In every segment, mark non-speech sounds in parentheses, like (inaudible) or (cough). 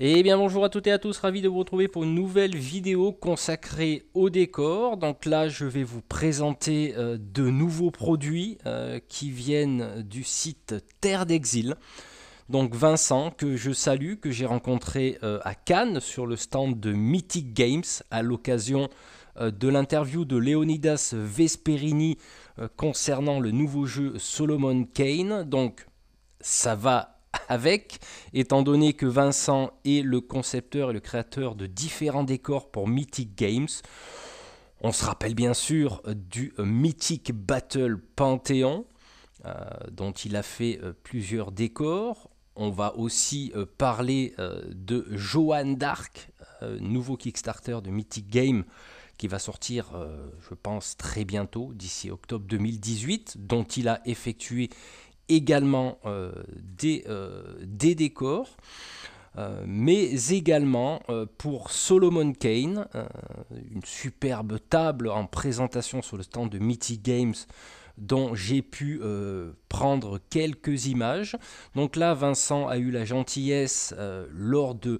Et eh bien bonjour à toutes et à tous, ravi de vous retrouver pour une nouvelle vidéo consacrée au décor. Donc là je vais vous présenter euh, de nouveaux produits euh, qui viennent du site Terre d'Exil. Donc Vincent que je salue, que j'ai rencontré euh, à Cannes sur le stand de Mythic Games à l'occasion de l'interview de Leonidas Vesperini concernant le nouveau jeu Solomon Kane. Donc ça va avec, étant donné que Vincent est le concepteur et le créateur de différents décors pour Mythic Games. On se rappelle bien sûr du Mythic Battle Panthéon, euh, dont il a fait euh, plusieurs décors. On va aussi euh, parler de Joan d'Arc, nouveau Kickstarter de Mythic Game, qui va sortir, je pense, très bientôt, d'ici octobre 2018, dont il a effectué également euh, des, euh, des, décors. Euh, mais également pour Solomon Kane, une superbe table en présentation sur le stand de Mythic Games dont j'ai pu prendre quelques images. Donc là, Vincent a eu la gentillesse lors de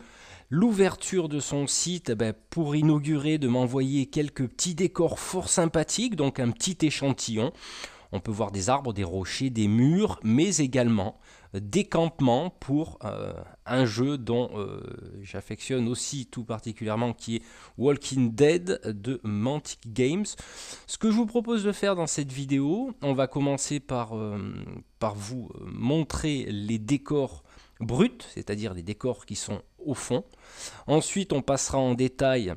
l'ouverture de son site eh ben, pour inaugurer de m'envoyer quelques petits décors fort sympathiques, donc un petit échantillon. On peut voir des arbres, des rochers, des murs, mais également des campements pour euh, un jeu dont euh, j'affectionne aussi tout particulièrement qui est Walking Dead de Mantic Games. Ce que je vous propose de faire dans cette vidéo, on va commencer par, euh, par vous montrer les décors bruts, c'est-à-dire les décors qui sont au fond. Ensuite, on passera en détail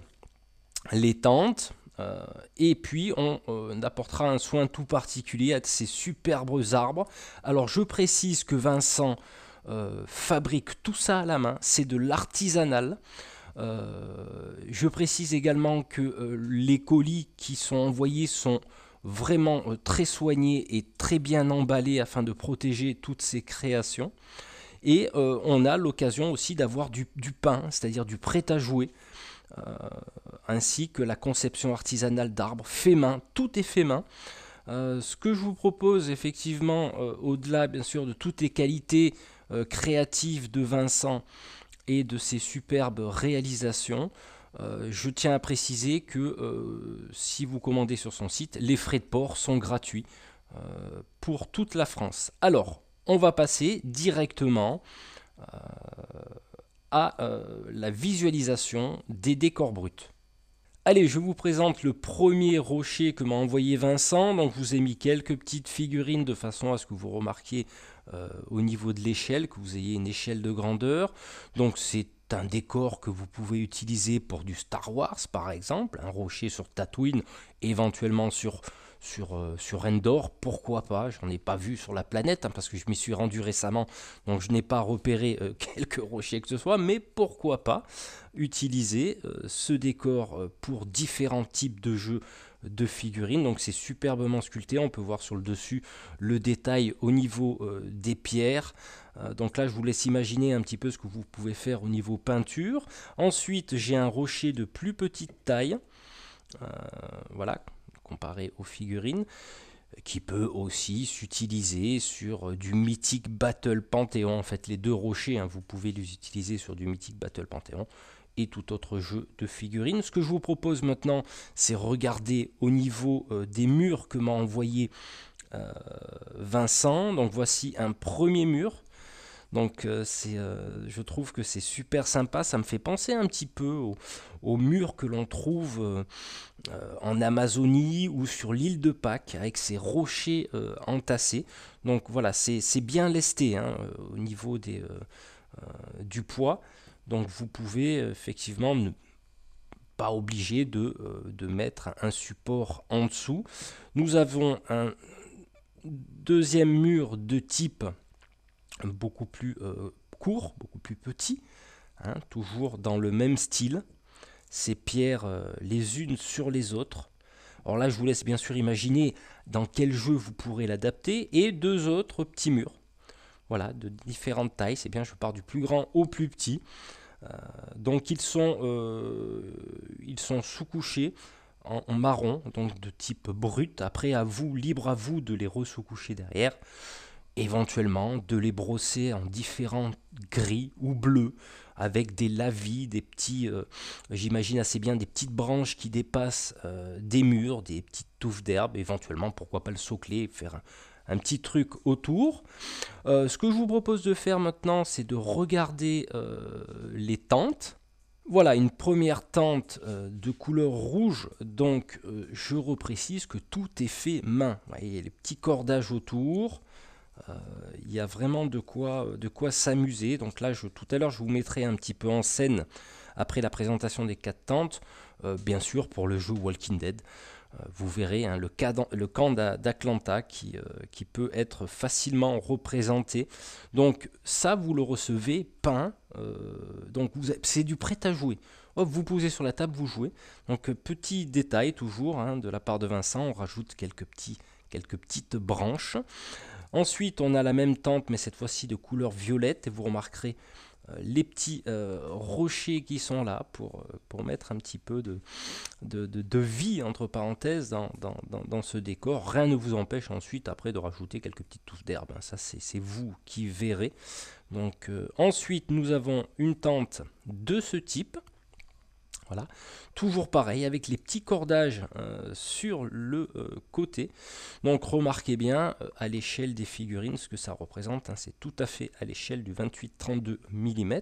les tentes, euh, et puis on, euh, apportera un soin tout particulier à ces superbes arbres. Alors je précise que Vincent euh, fabrique tout ça à la main, c'est de l'artisanal. je précise également que les colis qui sont envoyés sont vraiment très soignés et très bien emballés afin de protéger toutes ces créations. Et on a l'occasion aussi d'avoir du, pain, c'est-à-dire du prêt à jouer. Euh, ainsi que la conception artisanale d'arbres, fait main, tout est fait main. Euh, ce que je vous propose effectivement, euh, au-delà bien sûr de toutes les qualités créatives de Vincent et de ses superbes réalisations, je tiens à préciser que si vous commandez sur son site, les frais de port sont gratuits pour toute la France. Alors, on va passer directement à euh, la visualisation des décors bruts. Allez, je vous présente le premier rocher que m'a envoyé Vincent. Donc, je vous ai mis quelques petites figurines de façon à ce que vous remarquiez euh, au niveau de l'échelle, que vous ayez une échelle de grandeur. Donc, c'est un décor que vous pouvez utiliser pour du Star Wars, par exemple, un rocher sur Tatooine, éventuellement sur sur, euh, sur Endor, pourquoi pas J'en ai pas vu sur la planète, hein, parce que je m'y suis rendu récemment, donc je n'ai pas repéré euh, (laughs) quelques rochers que ce soit, mais pourquoi pas utiliser euh, ce décor pour différents types de jeux de figurines. Donc c'est superbement sculpté. On peut voir sur le dessus le détail au niveau des pierres. donc là, je vous laisse imaginer un petit peu ce que vous pouvez faire au niveau peinture. Ensuite, j'ai un rocher de plus petite taille. voilà, aux figurines qui peut aussi s'utiliser sur du mythique Battle Panthéon. En fait, les deux rochers, hein, vous pouvez les utiliser sur du mythique Battle Panthéon et tout autre jeu de figurines. Ce que je vous propose maintenant, c'est regarder au niveau euh, des murs que m'a envoyé euh, Vincent. Donc voici un premier mur donc euh, euh, je trouve que c'est super sympa, ça me fait penser un petit peu aux au murs que l'on trouve euh, en Amazonie ou sur l'île de Pâques avec ces rochers entassés. Donc voilà, c'est bien lesté hein, au niveau du poids. Donc vous pouvez effectivement ne pas obligé de mettre un support en dessous. Nous avons un deuxième mur de type beaucoup plus euh, court, beaucoup plus petit, hein, toujours dans le même style, ces pierres euh, les unes sur les autres. Alors là, je vous laisse bien sûr imaginer dans quel jeu vous pourrez l'adapter, et deux autres petits murs, voilà, de différentes tailles, c'est bien, je pars du plus grand au plus petit. Euh, donc ils sont, ils sont sous-couchés en, marron, donc de type brut, après à vous, libre à vous de les re coucher derrière éventuellement de les brosser en différents gris ou bleus avec des lavis, des petits, euh, j'imagine assez bien des petites branches qui dépassent euh, des murs, des petites touffes d'herbe, éventuellement pourquoi pas le saucler faire un, petit truc autour. Euh, ce que je vous propose de faire maintenant, c'est de regarder les tentes. Voilà une première tente de couleur rouge, donc je reprécise que tout est fait main. Vous voyez les petits cordages autour, euh, il y a vraiment de quoi, de quoi s'amuser. Donc là, je, tout à l'heure, je vous mettrai un petit peu en scène après la présentation des quatre tentes, euh, bien sûr pour le jeu Walking Dead. Euh, vous verrez hein, le, camp d'Atlanta qui, qui, peut être facilement représenté. Donc ça, vous le recevez peint. donc c'est du prêt à jouer. vous posez sur la table, vous jouez. Donc petit détail toujours hein, de la part de Vincent, on rajoute quelques quelques petites branches. Ensuite, on a la même tente, mais cette fois-ci de couleur violette, et vous remarquerez euh, les petits euh, rochers qui sont là euh, pour, mettre un petit peu de, vie entre parenthèses dans, ce décor. Rien ne vous empêche ensuite après de rajouter quelques petites touches d'herbe. Ça c'est vous qui verrez. Donc ensuite nous avons une tente de ce type voilà. Toujours pareil avec les petits cordages euh, sur le euh, côté. Donc remarquez bien euh, à l'échelle des figurines ce que ça représente. Hein, c'est tout à fait à l'échelle du 28-32 mm.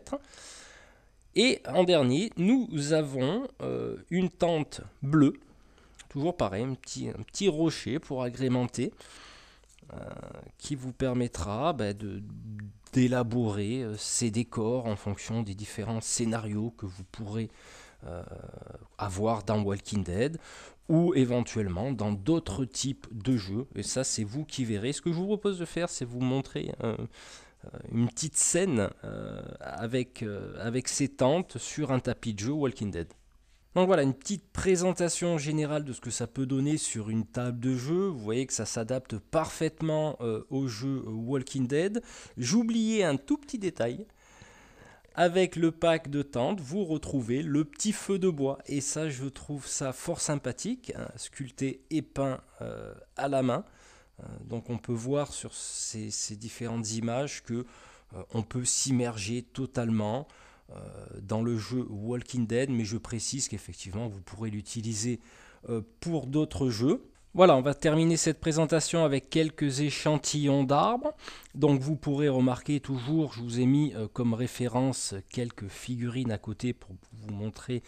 Et en dernier, nous avons une tente bleue. Toujours pareil, un petit, rocher pour agrémenter. qui vous permettra bah, de, d'élaborer ces décors en fonction des différents scénarios que vous pourrez euh, à voir dans Walking Dead ou éventuellement dans d'autres types de jeux. Et ça, c'est vous qui verrez. Ce que je vous propose de faire, c'est vous montrer euh, euh, une petite scène avec, avec ses tentes sur un tapis de jeu Walking Dead. Donc voilà, une petite présentation générale de ce que ça peut donner sur une table de jeu. Vous voyez que ça s'adapte parfaitement au jeu Walking Dead. J'oubliais un tout petit détail. Avec le pack de tentes, vous retrouvez le petit feu de bois. Et ça, je trouve ça fort sympathique, hein, sculpté et peint euh, à la main. Euh, donc on peut voir sur ces, différentes images que euh, on peut s'immerger totalement dans le jeu Walking Dead, mais je précise qu'effectivement vous pourrez l'utiliser pour d'autres jeux. Voilà, on va terminer cette présentation avec quelques échantillons d'arbres. Donc vous pourrez remarquer toujours, je vous ai mis euh, comme référence quelques figurines à côté pour vous montrer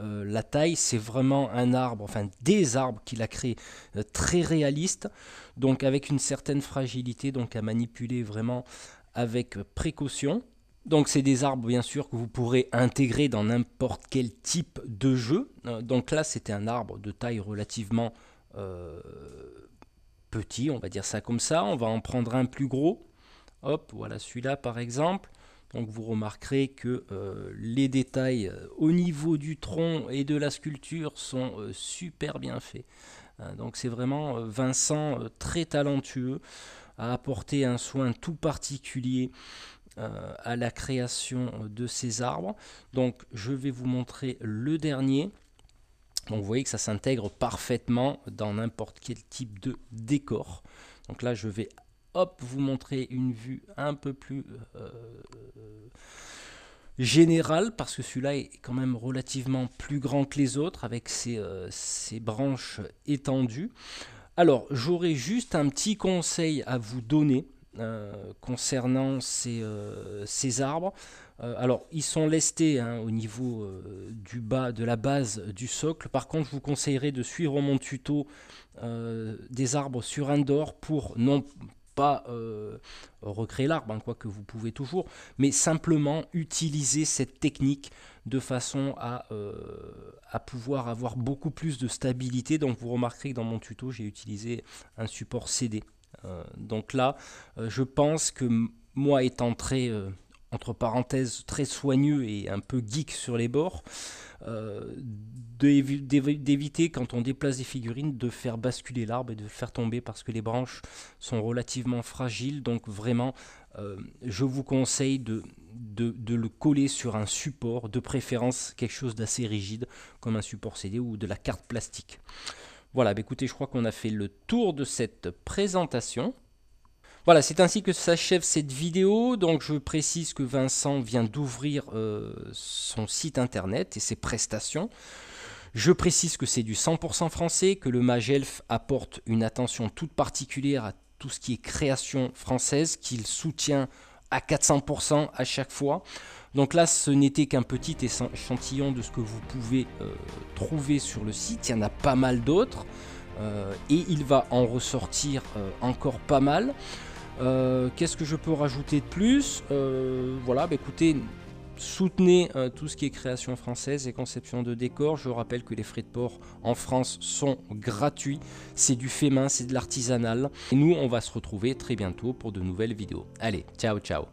euh, la taille. C'est vraiment un arbre, enfin des arbres qu'il a créé euh, très réaliste, donc avec une certaine fragilité, donc à manipuler vraiment avec précaution. Donc c'est des arbres bien sûr que vous pourrez intégrer dans n'importe quel type de jeu. Donc là c'était un arbre de taille relativement euh, petit, on va dire ça comme ça. On va en prendre un plus gros. Hop, voilà celui-là par exemple. Donc vous remarquerez que euh, les détails euh, au niveau du tronc et de la sculpture sont super bien faits. Hein, donc c'est vraiment Vincent très talentueux à apporter un soin tout particulier à la création de ces arbres. Donc je vais vous montrer le dernier. Donc vous voyez que ça s'intègre parfaitement dans n'importe quel type de décor. Donc là je vais hop vous montrer une vue un peu plus euh, générale parce que celui-là est quand même relativement plus grand que les autres avec ses, euh, ses branches étendues. Alors j'aurais juste un petit conseil à vous donner. Euh, concernant ces, euh, arbres. Euh, alors, ils sont lestés hein, au niveau du bas, de la base du socle. Par contre, je vous conseillerais de suivre mon tuto des arbres sur indoor pour non pas recréer l'arbre, hein, quoi que vous pouvez toujours, mais simplement utiliser cette technique de façon à, à pouvoir avoir beaucoup plus de stabilité. Donc vous remarquerez que dans mon tuto, j'ai utilisé un support CD. Euh, donc là, euh, je pense que moi étant très, euh, entre parenthèses, très soigneux et un peu geek sur les bords, d'éviter quand on déplace des figurines de faire basculer l'arbre et de le faire tomber parce que les branches sont relativement fragiles. Donc vraiment, je vous conseille de, de, de, le coller sur un support, de préférence quelque chose d'assez rigide comme un support CD ou de la carte plastique. Voilà, bah, écoutez, je crois qu'on a fait le tour de cette présentation. Voilà, c'est ainsi que s'achève cette vidéo. Donc je précise que Vincent vient d'ouvrir euh, son site internet et ses prestations. Je précise que c'est du 100% français, que le Magelf apporte une attention toute particulière à tout ce qui est création française, qu'il soutient à 400% à chaque fois. Donc là, ce n'était qu'un petit échantillon de ce que vous pouvez euh, trouver sur le site. Il y en a pas mal d'autres. Euh, et il va en ressortir euh, encore pas mal. Qu'est-ce que je peux rajouter de plus Voilà, bah écoutez, soutenez tout ce qui est création française et conception de décor. Je rappelle que les frais de port en France sont gratuits. C'est du fait main, c'est de l'artisanal. Et nous, on va se retrouver très bientôt pour de nouvelles vidéos. Allez, ciao, ciao